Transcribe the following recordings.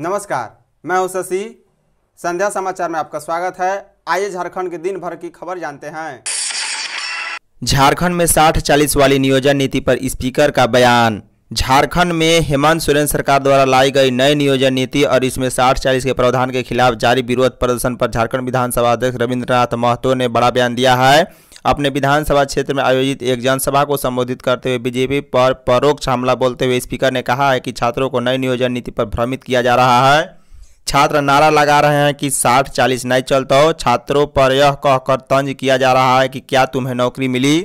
नमस्कार मैं हूं शशि संध्या समाचार में आपका स्वागत है आइए झारखंड के दिन भर की खबर जानते हैं झारखंड में साठ चालीस वाली नियोजन नीति पर स्पीकर का बयान झारखंड में हेमंत सोरेन सरकार द्वारा लाई गई नई नियोजन नीति और इसमें साठ चालीस के प्रावधान के खिलाफ जारी विरोध प्रदर्शन पर झारखंड विधानसभा अध्यक्ष रविन्द्रनाथ महतो ने बड़ा बयान दिया है अपने विधानसभा क्षेत्र में आयोजित एक जनसभा को संबोधित करते हुए बीजेपी पर परोक्ष हमला बोलते हुए स्पीकर ने कहा है कि छात्रों को नई नियोजन नीति पर भ्रमित किया जा रहा है छात्र नारा लगा रहे हैं कि साठ चालीस नहीं चलता हो छात्रों पर यह कहकर तंज किया जा रहा है कि क्या तुम्हें नौकरी मिली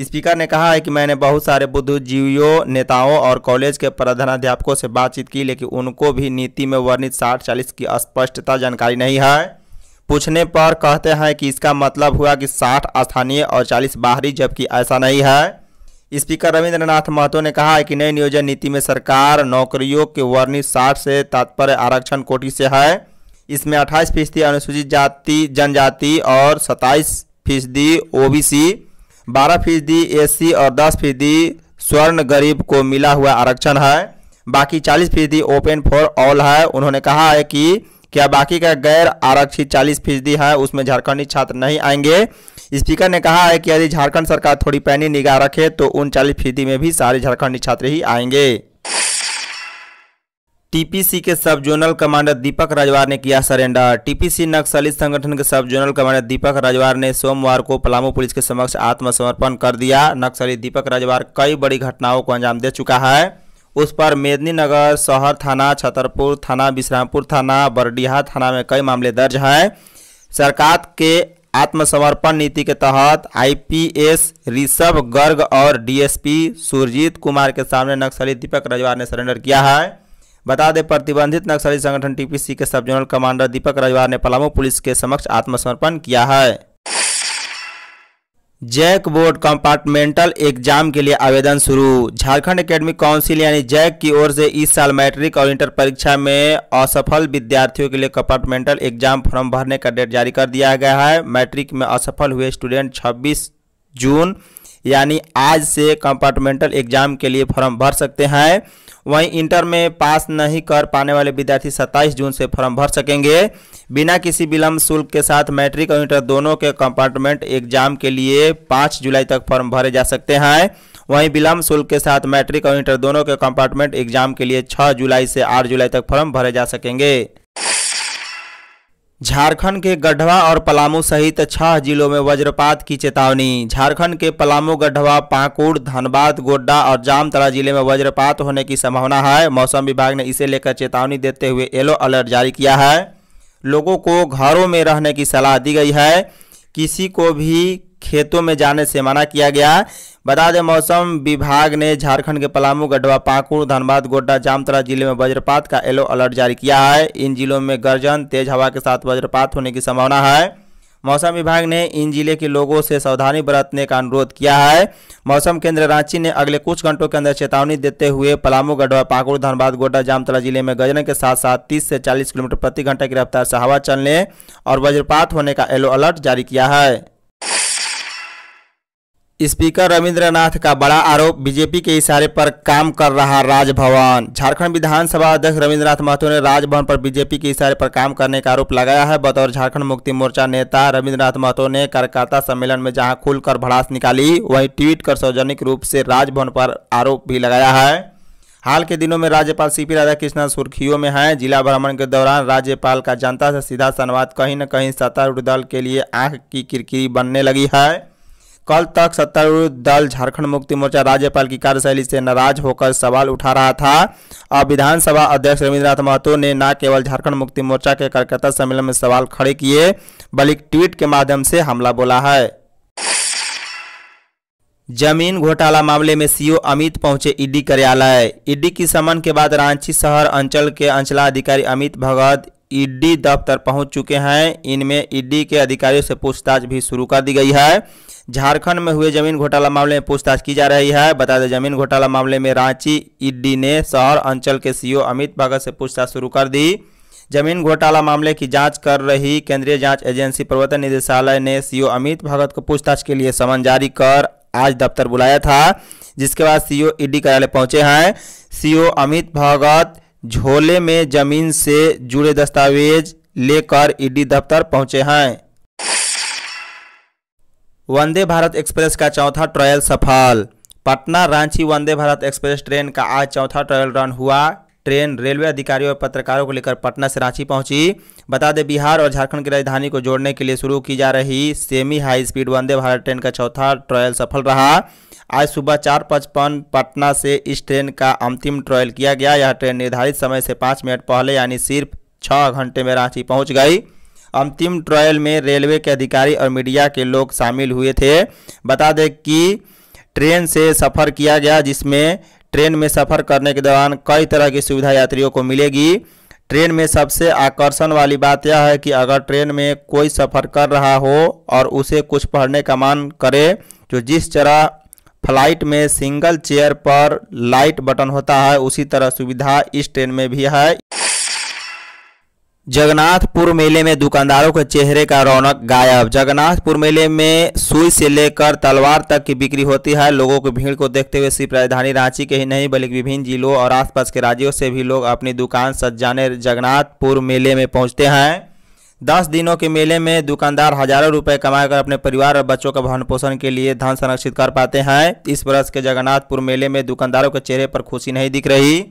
स्पीकर ने कहा है कि मैंने बहुत सारे बुद्धिजीवियों नेताओं और कॉलेज के प्रधानाध्यापकों से बातचीत की लेकिन उनको भी नीति में वर्णित साठ चालीस की स्पष्टता जानकारी नहीं है पूछने पर कहते हैं कि इसका मतलब हुआ कि साठ स्थानीय और चालीस बाहरी जबकि ऐसा नहीं है स्पीकर रविंद्रनाथ महतो ने कहा है कि नई नियोजन नीति में सरकार नौकरियों के वर्णित साठ से तात्पर्य आरक्षण कोटि से है इसमें अट्ठाईस फीसदी अनुसूचित जाति जनजाति और सत्ताईस फीसदी ओबीसी बारह फीसदी एस और दस फीसदी स्वर्ण गरीब को मिला हुआ आरक्षण है बाकी चालीस फीसदी ओपन फॉर ऑल है उन्होंने कहा है कि क्या बाकी का गैर आरक्षित चालीस फीसदी है उसमें झारखंडी छात्र नहीं आएंगे स्पीकर ने कहा है कि यदि झारखंड सरकार थोड़ी पैनी निगाह रखे तो उन चालीस फीसदी में भी सारे झारखंडी छात्र ही आएंगे टीपीसी के सब जोनल कमांडर दीपक राजवार ने किया सरेंडर टीपीसी नक्सली संगठन के सब जोनल कमांडर दीपक राजवार ने सोमवार को पलामू पुलिस के समक्ष आत्मसमर्पण कर दिया नक्सली दीपक राजवार कई बड़ी घटनाओं को अंजाम दे चुका है उस पर मेदिनीनगर शहर थाना छतरपुर थाना विश्रामपुर थाना बरडीहा थाना में कई मामले दर्ज हैं सरकार के आत्मसमर्पण नीति के तहत आईपीएस ऋषभ गर्ग और डीएसपी सुरजीत कुमार के सामने नक्सली दीपक राजवार ने सरेंडर किया है बता दें प्रतिबंधित नक्सली संगठन टीपीसी के सब जोनल कमांडर दीपक रजवार ने पलामू पुलिस के समक्ष आत्मसमर्पण किया है जैक बोर्ड कंपार्टमेंटल एग्जाम के लिए आवेदन शुरू झारखंड एकेडमिक काउंसिल यानी जैक की ओर से इस साल मैट्रिक और इंटर परीक्षा में असफल विद्यार्थियों के लिए कंपार्टमेंटल एग्जाम फॉर्म भरने का डेट जारी कर दिया गया है मैट्रिक में असफल हुए स्टूडेंट 26 जून यानी आज से कंपार्टमेंटल एग्जाम के लिए फॉर्म भर सकते हैं वहीं इंटर में पास नहीं कर पाने वाले विद्यार्थी 27 जून से फॉर्म भर सकेंगे बिना किसी विलंब शुल्क के साथ मैट्रिक और इंटर दोनों के कंपार्टमेंट एग्जाम के लिए 5 जुलाई तक फॉर्म भरे जा सकते हैं वहीं विलंब शुल्क के साथ मैट्रिक और इंटर दोनों के कंपार्टमेंट एग्जाम के लिए 6 जुलाई से 8 जुलाई तक फॉर्म भरे जा सकेंगे झारखंड के गढ़वा और पलामू सहित छह जिलों में वज्रपात की चेतावनी झारखंड के पलामू गढ़वा पाकुड़ धनबाद गोड्डा और जामतरा जिले में वज्रपात होने की संभावना है मौसम विभाग ने इसे लेकर चेतावनी देते हुए येलो अलर्ट जारी किया है लोगों को घरों में रहने की सलाह दी गई है किसी को भी खेतों में जाने से मना किया गया बता दें मौसम विभाग ने झारखंड के पलामू गढ़वा पाकुड़ धनबाद गोड्डा जामतरा जिले में वज्रपात का येलो अलर्ट जारी किया है इन जिलों में गर्जन तेज हवा के साथ वज्रपात होने की संभावना है मौसम विभाग ने इन जिले के लोगों से सावधानी बरतने का अनुरोध किया है मौसम केंद्र रांची ने अगले कुछ घंटों के अंदर चेतावनी देते हुए पलामू गढ़वा पाकुड़ धनबाद गोड्डा जामतला जिले में गजन के साथ साथ 30 से 40 किलोमीटर प्रति घंटा की रफ्तार से हवा चलने और वज्रपात होने का येलो अलर्ट जारी किया है स्पीकर रविंद्रनाथ का बड़ा आरोप बीजेपी के इशारे पर काम कर रहा राजभवन झारखंड विधानसभा अध्यक्ष रविंद्रनाथ महतो ने राजभवन पर बीजेपी के इशारे पर काम करने का आरोप लगाया है बतौर झारखंड मुक्ति मोर्चा नेता रविंद्रनाथ महतो ने कार्यकर्ता सम्मेलन में जहां खुलकर भड़ास निकाली वहीं ट्वीट कर सार्वजनिक रूप से राजभवन पर आरोप भी लगाया है हाल के दिनों में राज्यपाल सी पी राधाकृष्णन सुर्खियों में हैं जिला भ्रमण के दौरान राज्यपाल का जनता से सीधा संवाद कहीं न कहीं सत्तारूढ़ दल के लिए आंख की किरकिरी बनने लगी है कल तक सत्तारूढ़ दल झारखंड मुक्ति मोर्चा राज्यपाल की कार्यशैली से नाराज होकर सवाल उठा रहा था अब विधानसभा अध्यक्ष रविन्द्रनाथ महतो ने न केवल झारखंड मुक्ति मोर्चा के कार्यकर्ता सम्मेलन में सवाल खड़े किए बल्कि ट्वीट के माध्यम से हमला बोला है जमीन घोटाला मामले में सीओ अमित पहुंचे ईडी कार्यालय ईडी की समन के बाद रांची शहर अंचल के अंचलाधिकारी अमित भगत ईडी दफ्तर पहुंच चुके हैं इनमें ईडी के अधिकारियों से पूछताछ भी शुरू कर दी गई है झारखंड में हुए जमीन घोटाला मामले में पूछताछ की जा रही है बता दें जमीन घोटाला मामले में रांची ईडी ने शहर अंचल के सीओ अमित भगत से पूछताछ शुरू कर दी जमीन घोटाला मामले की जांच कर रही केंद्रीय जांच एजेंसी प्रवर्तन निदेशालय ने सीओ अमित भगत को पूछताछ के लिए समन जारी कर आज दफ्तर बुलाया था जिसके बाद सीओ ईडी कार्यालय पहुंचे हैं सीओ अमित भगत झोले में जमीन से जुड़े दस्तावेज लेकर ईडी दफ्तर पहुंचे हैं वंदे भारत एक्सप्रेस का चौथा ट्रायल सफल पटना रांची वंदे भारत एक्सप्रेस ट्रेन का आज चौथा ट्रायल रन हुआ ट्रेन रेलवे अधिकारियों और पत्रकारों को लेकर पटना से रांची पहुंची बता दें बिहार और झारखंड की राजधानी को जोड़ने के लिए शुरू की जा रही semi high speed Vande Bharat train का चौथा ट्रायल सफल रहा आज सुबह चार पचपन पटना से इस ट्रेन का अंतिम ट्रायल किया गया यह ट्रेन निर्धारित समय से पाँच मिनट पहले यानी सिर्फ छः घंटे में रांची पहुंच गई अंतिम ट्रायल में रेलवे के अधिकारी और मीडिया के लोग शामिल हुए थे बता दें कि ट्रेन से सफ़र किया गया जिसमें ट्रेन में सफ़र करने के दौरान कई तरह की सुविधा यात्रियों को मिलेगी ट्रेन में सबसे आकर्षण वाली बात यह है कि अगर ट्रेन में कोई सफ़र कर रहा हो और उसे कुछ पढ़ने का मान करे जो जिस तरह फ्लाइट में सिंगल चेयर पर लाइट बटन होता है उसी तरह सुविधा इस ट्रेन में भी है जगन्नाथपुर मेले में दुकानदारों के चेहरे का रौनक गायब जगन्नाथपुर मेले में सुई से लेकर तलवार तक की बिक्री होती है लोगों की भीड़ को देखते हुए सिर्फ राजधानी रांची के ही नहीं बल्कि विभिन्न जिलों और आसपास के राज्यों से भी लोग अपनी दुकान सजाने जगन्नाथपुर मेले में पहुंचते हैं दस दिनों के मेले में दुकानदार हजारों रुपए कमाकर अपने परिवार और बच्चों का भरण पोषण के लिए धन संरक्षित कर पाते हैं इस वर्ष के जगन्नाथपुर मेले में दुकानदारों के चेहरे पर खुशी नहीं दिख रही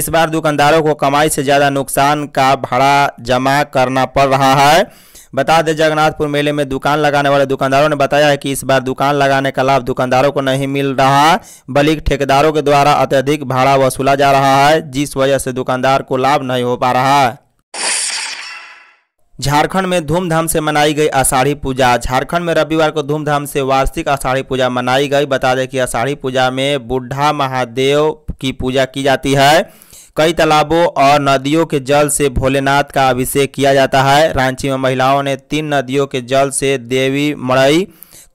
इस बार दुकानदारों को कमाई से ज़्यादा नुकसान का भाड़ा जमा करना पड़ रहा है बता दें जगन्नाथपुर मेले में दुकान लगाने वाले दुकानदारों ने बताया है कि इस बार दुकान लगाने का लाभ दुकानदारों को नहीं मिल रहा बल्कि ठेकेदारों के द्वारा अत्यधिक भाड़ा वसूला जा रहा है जिस वजह से दुकानदार को लाभ नहीं हो पा रहा है झारखंड में धूमधाम से मनाई गई आषाढ़ी पूजा झारखंड में रविवार को धूमधाम से वार्षिक आषाढ़ी पूजा मनाई गई बता दें कि आषाढ़ी पूजा में बुढ़ा महादेव की पूजा की जाती है कई तालाबों और नदियों के जल से भोलेनाथ का अभिषेक किया जाता है रांची में महिलाओं ने तीन नदियों के जल से देवी मड़ई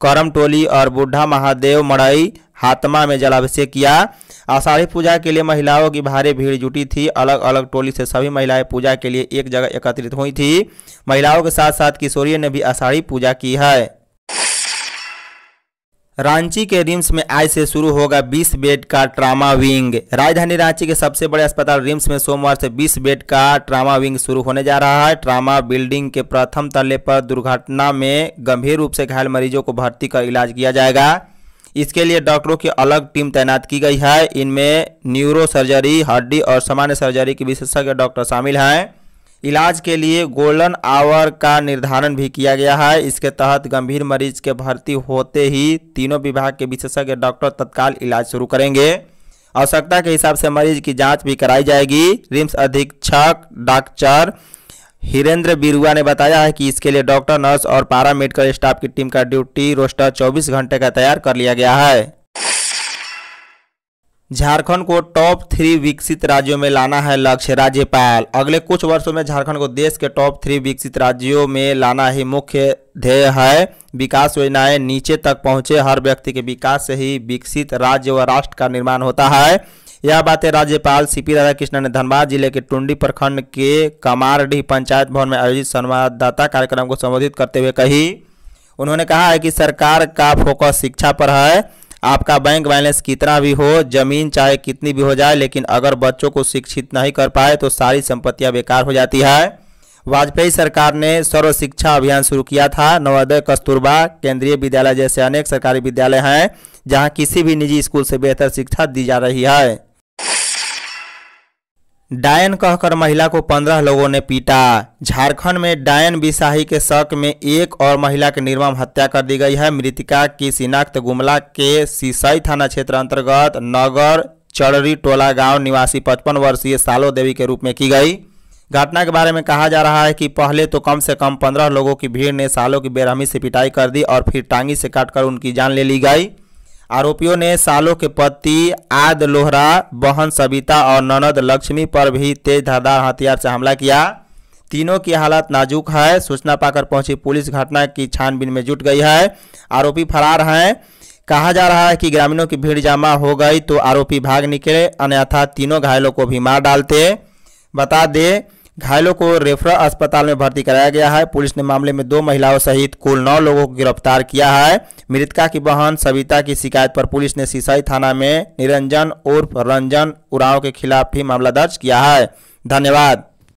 करम टोली और बुढ़ा महादेव मड़ई हातमा में जलाभिषेक किया आषाढ़ी पूजा के लिए महिलाओं की भारी भीड़ जुटी थी अलग अलग टोली से सभी महिलाएं पूजा के लिए एक जगह एकत्रित हुई थी महिलाओं के साथ साथ किशोरी ने भी आषाढ़ी पूजा की है रांची के रिम्स में आज से शुरू होगा 20 बेड का ट्रामा विंग राजधानी रांची के सबसे बड़े अस्पताल रिम्स में सोमवार से 20 बेड का ट्रामा विंग शुरू होने जा रहा है ट्रामा बिल्डिंग के प्रथम तल्ले पर दुर्घटना में गंभीर रूप से घायल मरीजों को भर्ती कर इलाज किया जाएगा इसके लिए डॉक्टरों की अलग टीम तैनात की गई है इनमें न्यूरो सर्जरी हड्डी और सामान्य सर्जरी के विशेषज्ञ डॉक्टर शामिल हैं इलाज के लिए गोल्डन आवर का निर्धारण भी किया गया है इसके तहत गंभीर मरीज के भर्ती होते ही तीनों विभाग के विशेषज्ञ डॉक्टर तत्काल इलाज शुरू करेंगे आवश्यकता के हिसाब से मरीज की जांच भी कराई जाएगी रिम्स अधीक्षक डॉक्टर हिरेंद्र बिरुआ ने बताया है कि इसके लिए डॉक्टर नर्स और पारा मेडिकल स्टाफ की टीम का ड्यूटी रोस्टर 24 घंटे का तैयार कर लिया गया है झारखंड को टॉप थ्री विकसित राज्यों में लाना है लक्ष्य राज्यपाल अगले कुछ वर्षों में झारखंड को देश के टॉप थ्री विकसित राज्यों में लाना ही मुख्य ध्येय है विकास योजनाएं नीचे तक पहुंचे हर व्यक्ति के विकास से ही विकसित राज्य व राष्ट्र का निर्माण होता है यह बातें राज्यपाल सीपी राधाकृष्णन ने धनबाद जिले के टुंडी प्रखंड के कमारडीह पंचायत भवन में आयोजित संवाददाता कार्यक्रम को संबोधित करते हुए कही उन्होंने कहा है कि सरकार का फोकस शिक्षा पर है आपका बैंक बैलेंस कितना भी हो जमीन चाहे कितनी भी हो जाए लेकिन अगर बच्चों को शिक्षित नहीं कर पाए तो सारी संपत्तियां बेकार हो जाती है वाजपेयी सरकार ने सर्व शिक्षा अभियान शुरू किया था नवोदय कस्तूरबा केंद्रीय विद्यालय जैसे अनेक सरकारी विद्यालय हैं जहां किसी भी निजी स्कूल से बेहतर शिक्षा दी जा रही है डायन कहकर महिला को पंद्रह लोगों ने पीटा झारखंड में डायन बिसाही के शक में एक और महिला की निर्मम हत्या कर दी गई है मृतिका की शिनाख्त गुमला के सिसई थाना क्षेत्र अंतर्गत नगर चड़री टोला गांव निवासी पचपन वर्षीय सालो देवी के रूप में की गई घटना के बारे में कहा जा रहा है कि पहले तो कम से कम पंद्रह लोगों की भीड़ ने सालों की बेरहमी से पिटाई कर दी और फिर टांगी से काटकर उनकी जान ले ली गई आरोपियों ने सालों के पति आद लोहरा बहन सविता और ननद लक्ष्मी पर भी तेज धारदार हथियार से हमला किया तीनों की हालत नाजुक है सूचना पाकर पहुंची पुलिस घटना की छानबीन में जुट गई है आरोपी फरार हैं कहा जा रहा है कि ग्रामीणों की भीड़ जमा हो गई तो आरोपी भाग निकले अन्यथा तीनों घायलों को भी मार डालते बता दें घायलों को रेफरल अस्पताल में भर्ती कराया गया है पुलिस ने मामले में दो महिलाओं सहित कुल नौ लोगों को गिरफ्तार किया है मृतका की बहन सविता की शिकायत पर पुलिस ने सिसाई थाना में निरंजन उर्फ रंजन उराव के खिलाफ भी मामला दर्ज किया है धन्यवाद